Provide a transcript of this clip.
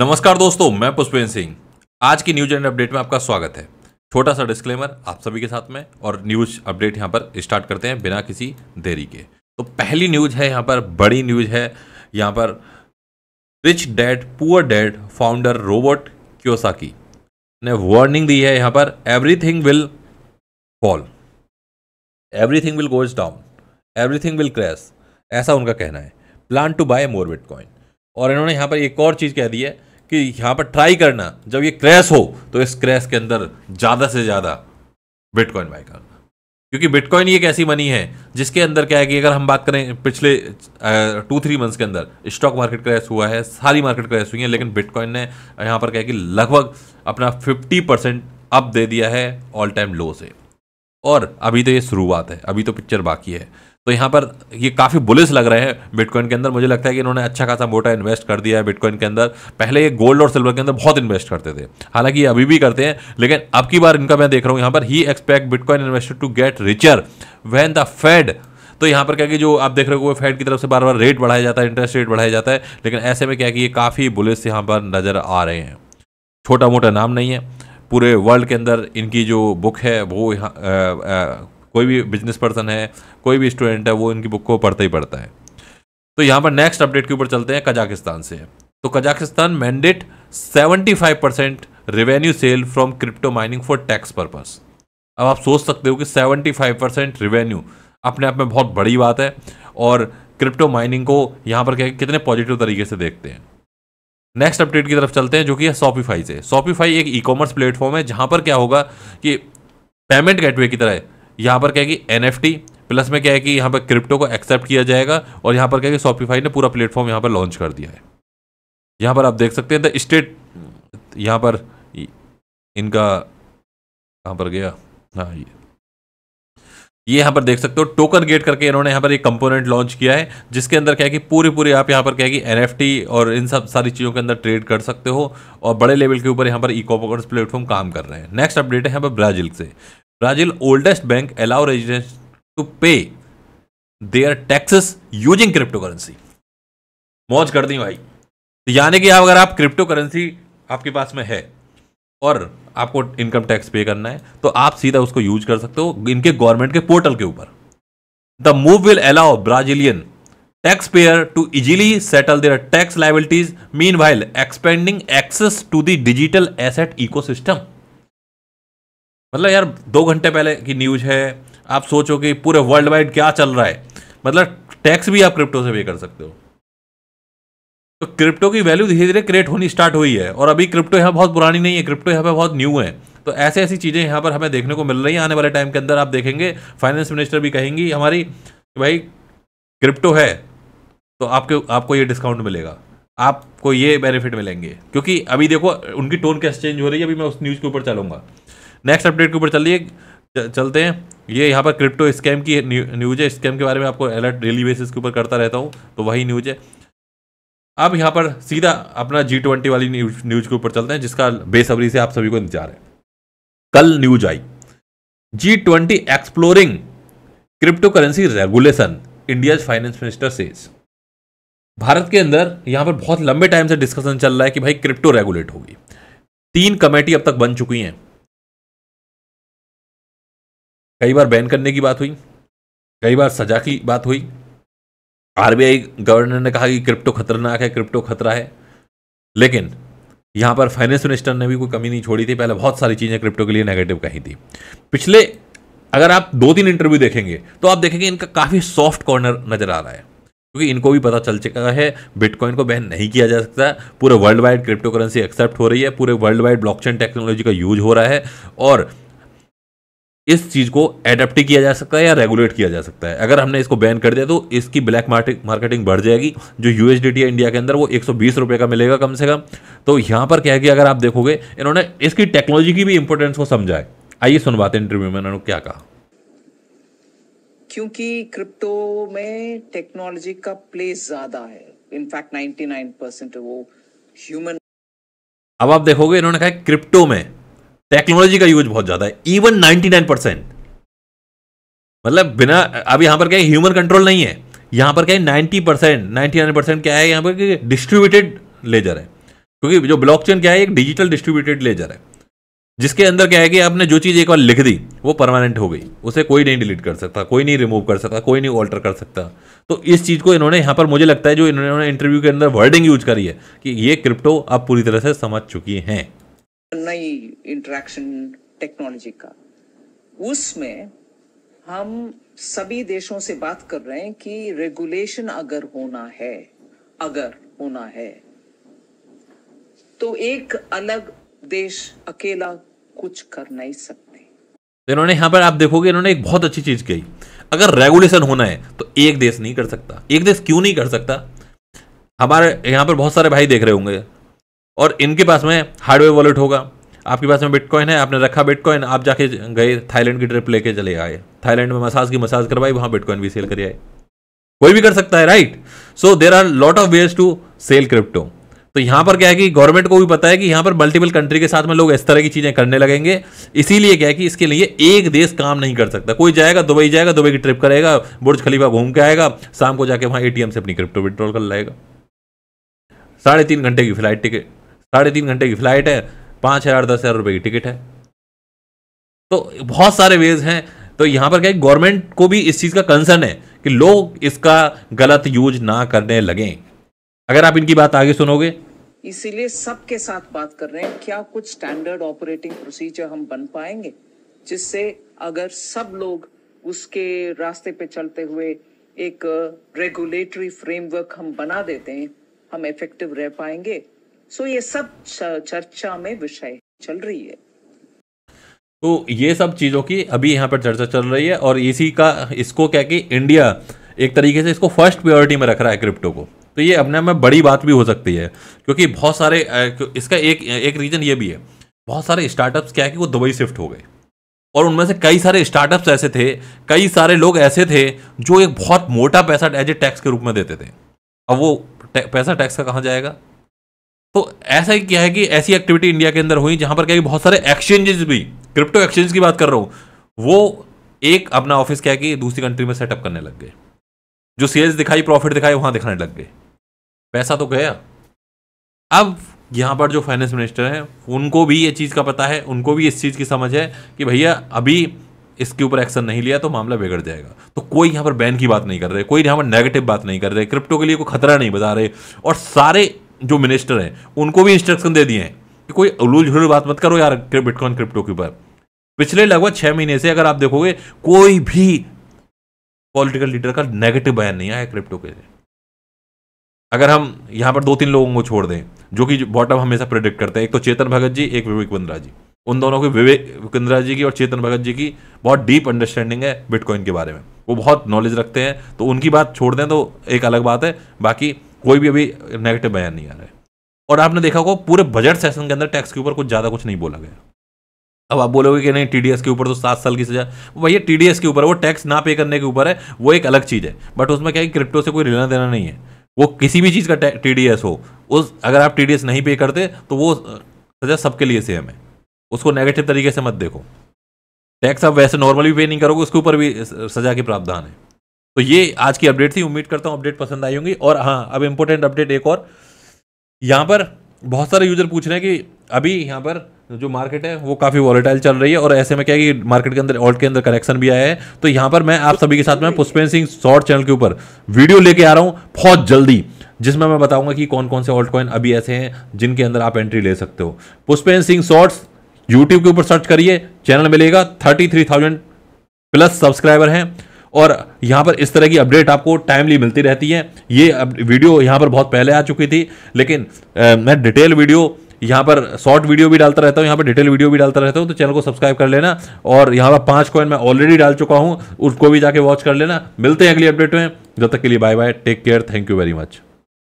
नमस्कार दोस्तों मैं पुष्पेंद्र सिंह आज की न्यूज एंड अपडेट में आपका स्वागत है छोटा सा डिस्क्लेमर आप सभी के साथ में और न्यूज अपडेट यहाँ पर स्टार्ट करते हैं बिना किसी देरी के तो पहली न्यूज है यहाँ पर बड़ी न्यूज है यहाँ पर rich dad poor dad founder Robert Kiyosaki ने वार्निंग दी है यहाँ पर everything will fall everything will goes down everything will crash ऐसा उनका कहना है plan to buy more bitcoin और इन्होंने यहाँ पर एक और चीज़ कह दी है कि यहाँ पर ट्राई करना जब ये क्रैश हो तो इस क्रैश के अंदर ज़्यादा से ज़्यादा बिटकॉइन बाय करना क्योंकि बिटकॉइन ये एक ऐसी मनी है जिसके अंदर क्या है कि अगर हम बात करें पिछले टू थ्री मंथ्स के अंदर स्टॉक मार्केट क्रैश हुआ है सारी मार्केट क्रैश हुई है लेकिन बिटकॉइन ने यहाँ पर क्या है कि लगभग अपना फिफ्टी परसेंट अप दे दिया है ऑल टाइम लो से और अभी तो ये शुरुआत है अभी तो पिक्चर बाकी है तो यहाँ पर ये काफ़ी बुलिस लग रहे हैं बिटकॉइन के अंदर मुझे लगता है कि इन्होंने अच्छा खासा मोटा इन्वेस्ट कर दिया है बिटकॉइन के अंदर पहले ये गोल्ड और सिल्वर के अंदर बहुत इन्वेस्ट करते थे हालांकि ये अभी भी करते हैं लेकिन अब की बार इनका मैं देख रहा हूँ यहाँ पर ही expect bitcoin investor to get richer when the Fed तो यहाँ पर क्या कि जो आप देख रहे हो फेड की तरफ से बार बार रेट बढ़ाया जाता है इंटरेस्ट रेट बढ़ाया जाता है लेकिन ऐसे में क्या कि ये काफ़ी बुलिस यहाँ पर नज़र आ रहे हैं छोटा मोटा नाम नहीं है पूरे वर्ल्ड के अंदर इनकी जो बुक है वो यहाँ कोई भी बिजनेस पर्सन है कोई भी स्टूडेंट है वो इनकी बुक को पढ़ता ही पढ़ता है तो यहाँ पर नेक्स्ट अपडेट के ऊपर चलते हैं कजाकिस्तान से तो Kazakhstan mandate 75 percent revenue sale from crypto mining for tax purpose अब आप सोच सकते हो कि 75 परसेंट रिवेन्यू अपने आप में बहुत बड़ी बात है और क्रिप्टो माइनिंग को यहाँ पर क्या कितने पॉजिटिव तरीके से देखते हैं नेक्स्ट अपडेट की तरफ चलते हैं जो कि सॉपीफाई से सॉपीफाई एक ई कॉमर्स प्लेटफॉर्म है जहाँ पर क्या होगा कि पेमेंट गेटवे की तरह है यहाँ पर क्या है कि एन प्लस में क्या है कि यहाँ पर क्रिप्टो को एक्सेप्ट किया जाएगा और यहाँ पर क्या है कि सॉपिफाई ने पूरा प्लेटफॉर्म यहाँ पर लॉन्च कर दिया है यहाँ पर आप देख सकते हैं द स्टेट यहाँ पर इनका कहां पर गया हाँ ये ये यहाँ पर देख सकते हो टोकन गेट करके इन्होंने यहाँ पर एक कंपोनेंट लॉन्च किया है जिसके अंदर क्या है कि पूरी पूरी आप यहाँ पर क्या है कि एनएफटी और इन सब सारी चीज़ों के अंदर ट्रेड कर सकते हो और बड़े लेवल के ऊपर यहाँ पर इको कॉमर्स प्लेटफॉर्म काम कर रहे हैं नेक्स्ट अपडेट है यहाँ पर ब्राज़ील से Brazil oldest bank allow resident to pay their taxes using crypto currency मौज कर दी भाई तो यानी कि अगर आप क्रिप्टो करेंसी आपके पास में है और आपको इनकम टैक्स पे करना है तो आप सीधा उसको यूज कर सकते हो इनके गवर्नमेंट के पोर्टल के ऊपर the move will allow Brazilian tax payer to easily settle their tax liabilities meanwhile expanding access to the digital asset ecosystem मतलब यार दो घंटे पहले की न्यूज है आप सोचो कि पूरे वर्ल्ड वाइड क्या चल रहा है मतलब टैक्स भी आप क्रिप्टो से पे कर सकते हो तो क्रिप्टो की वैल्यू धीरे धीरे क्रिएट होनी स्टार्ट हुई है और अभी क्रिप्टो यहाँ बहुत पुरानी नहीं है क्रिप्टो यहाँ पर बहुत न्यू है तो ऐसे ऐसी चीज़ें यहाँ पर हमें देखने को मिल रही है आने वाले टाइम के अंदर आप देखेंगे फाइनेंस मिनिस्टर भी कहेंगी हमारी भाई क्रिप्टो है तो आपके आपको ये डिस्काउंट मिलेगा आपको ये बेनिफिट मिलेंगे क्योंकि अभी देखो उनकी टोन कैसे चेंज हो रही है अभी मैं उस न्यूज़ के ऊपर चलूंगा नेक्स्ट अपडेट के ऊपर चलिए चलते हैं ये यहाँ पर क्रिप्टो स्कैम की न्यूज है स्कैम के बारे में आपको अलर्ट डेली बेसिस के ऊपर करता रहता हूँ तो वही न्यूज है अब यहाँ पर सीधा अपना जी ट्वेंटी वाली न्यूज न्यूज के ऊपर चलते हैं जिसका बेसब्री से आप सभी को इंतजार है कल न्यूज आई G twenty exploring crypto currency regulation India finance minister says Bharat के अंदर यहाँ पर बहुत लंबे टाइम से डिस्कशन चल रहा है कि भाई क्रिप्टो रेगुलेट होगी तीन कमेटी अब तक बन चुकी हैं कई बार बैन करने की बात हुई कई बार सजा की बात हुई आरबीआई गवर्नर ने कहा कि क्रिप्टो खतरनाक है क्रिप्टो खतरा है लेकिन यहाँ पर फाइनेंस मिनिस्टर ने भी कोई कमी नहीं छोड़ी थी पहले बहुत सारी चीज़ें क्रिप्टो के लिए नेगेटिव कही थी पिछले अगर आप दो तीन इंटरव्यू देखेंगे तो आप देखेंगे इनका काफ़ी सॉफ्ट कॉर्नर नज़र आ रहा है क्योंकि इनको भी पता चल चुका है बिटकॉइन को बैन नहीं किया जा सकता पूरे world wide crypto currency accept हो रही है पूरे वर्ल्ड वाइड ब्लॉकचेन टेक्नोलॉजी का यूज हो रहा है और इस चीज़ को एडेप्ट किया जा सकता है या रेगुलेट किया जा सकता है अगर हमने इसको बैन कर दिया तो इसकी ब्लैक मार्केटिंग बढ़ जाएगी जो यू है इंडिया के अंदर वो एक सौ का मिलेगा कम से कम तो यहाँ पर क्या है कि अगर आप देखोगे इन्होंने इसकी टेक्नोलॉजी की भी इंपोर्टेंस को समझा है आइए सुनवाते इंटरव्यू में उन्होंने क्या कहा क्योंकि क्रिप्टो में टेक्नोलॉजी का प्लेस ज़्यादा है इनफैक्ट 99 वो ह्यूमन human... अब आप देखोगे इन्होंने कहा क्रिप्टो में टेक्नोलॉजी का यूज बहुत ज्यादा है इवन नाइन परसेंट मतलब बिना अब यहां पर क्या ह्यूमन कंट्रोल नहीं है यहां पर क्या है परसेंट नाइनटी नाइन परसेंट क्या है यहां पर डिस्ट्रीब्यूटेड लेजर है क्योंकि जो ब्लॉक चेन क्या है एक डिजिटल डिस्ट्रीब्यूटेड लेजर है जिसके अंदर क्या है कि आपने जो चीज़ एक बार लिख दी वो परमानेंट हो गई उसे कोई नहीं डिलीट कर सकता कोई नहीं रिमूव कर सकता कोई नहीं ऑल्टर कर सकता तो इस चीज़ को इन्होंने यहाँ पर मुझे लगता है जो इन्होंने इंटरव्यू के अंदर वर्डिंग यूज करी है कि ये क्रिप्टो अब पूरी तरह से समझ चुकी हैं नई इंटरेक्शन टेक्नोलॉजी का उसमें हम सभी देशों से बात कर रहे हैं कि रेगुलेशन अगर होना है अगर होना है तो एक अलग देश अकेला कुछ कर नहीं सकते तो इन्होंने यहां पर आप देखोगे इन्होंने एक बहुत अच्छी चीज कही अगर रेगुलेशन होना है तो एक देश नहीं कर सकता एक देश क्यों नहीं कर सकता हमारे यहाँ पर बहुत सारे भाई देख रहे होंगे और इनके पास में हार्डवेयर वॉलेट होगा आपके पास में बिटकॉइन है आपने रखा बिटकॉइन आप जाके गए थाईलैंड की ट्रिप लेके चले आए थाईलैंड में मसाज की मसाज करवाई वहाँ बिटकॉइन भी सेल कर आए कोई भी कर सकता है right so there are lot of ways to sell crypto तो यहाँ पर क्या है कि गवर्नमेंट को भी पता है कि यहाँ पर मल्टीपल कंट्री के साथ में लोग इस तरह की चीज़ें करने लगेंगे इसीलिए क्या है कि इसके लिए एक देश काम नहीं कर सकता कोई जाएगा दुबई जाएगा दुबई की ट्रिप करेगा बुर्ज खलीफा घूम के आएगा शाम को जाके वहाँ एटीएम से अपनी क्रिप्टो विड्रॉल कर लाएगा साढ़े तीन घंटे की फ्लाइट टिकट साढ़े तीन घंटे की फ्लाइट है पाँच हज़ार दस हज़ार रुपये की टिकट है तो बहुत सारे वेज हैं तो यहाँ पर क्या है गवर्नमेंट को भी इस चीज़ का कंसर्न है कि लोग इसका गलत यूज ना करने लगें अगर आप इनकी बात आगे सुनोगे इसीलिए सबके साथ बात कर रहे हैं क्या कुछ स्टैंडर्ड ऑपरेटिंग प्रोसीजर हम बन पाएंगे जिससे अगर सब लोग उसके रास्ते पे चलते हुए एक रेगुलेटरी फ्रेमवर्क हम बना देते हैं हम इफेक्टिव रह पाएंगे सो ये सब चर्चा में विषय चल रही है तो ये सब चीज़ों की अभी यहाँ पर चर्चा चल रही है और इसी का इसको क्या कि इंडिया एक तरीके से इसको फर्स्ट प्रायोरिटी में रख रहा है क्रिप्टो को तो ये अपने में बड़ी बात भी हो सकती है क्योंकि बहुत सारे इसका एक एक रीज़न ये भी है बहुत सारे स्टार्टअप्स क्या है कि वो दुबई शिफ्ट हो गए और उनमें से कई सारे स्टार्टअप्स ऐसे थे कई सारे लोग ऐसे थे जो एक बहुत मोटा पैसा एज ए टैक्स के रूप में देते थे अब वो पैसा टैक्स का कहाँ जाएगा तो ऐसा ही क्या है कि ऐसी एक्टिविटी इंडिया के अंदर हुई जहां पर क्या बहुत सारे एक्सचेंजेस भी क्रिप्टो एक्सचेंज की बात कर रहा हूं वो एक अपना ऑफिस क्या है कि दूसरी कंट्री में सेटअप करने लग गए जो सेल्स दिखाई प्रॉफिट दिखाई वहां दिखाने लग गए पैसा तो गया अब यहां पर जो फाइनेंस मिनिस्टर हैं उनको भी ये चीज़ का पता है उनको भी इस चीज़ की समझ है कि भैया अभी इसके ऊपर एक्शन नहीं लिया तो मामला बिगड़ जाएगा तो कोई यहां पर बैन की बात नहीं कर रहे कोई यहाँ पर नेगेटिव बात नहीं कर रहे क्रिप्टो के लिए कोई खतरा नहीं बता रहे और सारे जो मिनिस्टर हैं उनको भी इंस्ट्रक्शन दे दिए हैं कि कोई उलूल झुल बात मत करो यार बिटकॉइन क्रिप्टो के ऊपर पिछले लगभग छः महीने से अगर आप देखोगे कोई भी पॉलिटिकल लीडर का नेगेटिव बयान नहीं आया क्रिप्टो के लिए अगर हम यहाँ पर दो तीन लोगों को छोड़ दें जो कि बॉटम हमेशा प्रेडिक्ट करते हैं एक तो चेतन भगत जी एक विवेक बंद्रा जी उन दोनों की विवेक बिंद्रा जी की और चेतन भगत जी की बहुत डीप अंडरस्टैंडिंग है बिटकॉइन के बारे में वो बहुत नॉलेज रखते हैं तो उनकी बात छोड़ दें तो एक अलग बात है बाकी कोई भी अभी नेगेटिव बयान नहीं आ रहा है और आपने देखा होगा पूरे बजट सेशन के अंदर टैक्स के ऊपर कुछ ज़्यादा कुछ नहीं बोला गया अब आप बोलोगे कि नहीं टीडीएस के ऊपर तो सात साल की सजा भैया टीडीएस के ऊपर वो टैक्स ना पे करने के ऊपर है वो एक अलग चीज़ है बट उसमें क्या है क्रिप्टो से कोई लेना देना नहीं है वो किसी भी चीज़ का टीडीएस हो उस अगर आप टीडीएस नहीं पे करते तो वो सजा सबके लिए सेम है उसको नेगेटिव तरीके से मत देखो टैक्स आप वैसे नॉर्मली पे नहीं करोगे उसके ऊपर भी सजा के प्रावधान है तो ये आज की अपडेट थी उम्मीद करता हूँ अपडेट पसंद आई होंगी और हाँ अब इम्पोर्टेंट अपडेट एक और यहाँ पर बहुत सारे यूजर पूछ रहे हैं कि अभी यहाँ पर जो मार्केट है वो काफ़ी वॉलेटाइल चल रही है और ऐसे में क्या है कि मार्केट के अंदर ऑल्ट के अंदर करेक्शन भी आया है तो यहाँ पर मैं आप सभी के साथ में पुष्पेंद्र सिंह शॉर्ट चैनल के ऊपर वीडियो लेके आ रहा हूँ बहुत जल्दी जिसमें मैं बताऊंगा कि कौन कौन से ऑल्ट कॉइन अभी ऐसे हैं जिनके अंदर आप एंट्री ले सकते हो पुष्पेंद्र सिंह शॉर्ट्स यूट्यूब के ऊपर सर्च करिए चैनल मिलेगा thirty three thousand plus subscriber हैं और यहाँ पर इस तरह की अपडेट आपको टाइमली मिलती रहती है ये वीडियो यहाँ पर बहुत पहले आ चुकी थी लेकिन आ, मैं डिटेल वीडियो यहाँ पर शॉर्ट वीडियो भी डालता रहता हूँ यहाँ पर डिटेल वीडियो भी डालता रहता हूँ तो चैनल को सब्सक्राइब कर लेना और यहाँ पर पाँच कॉइन मैं ऑलरेडी डाल चुका हूँ उसको भी जाके वॉच कर लेना मिलते हैं अगली अपडेट में जब तक के लिए bye bye take care thank you very much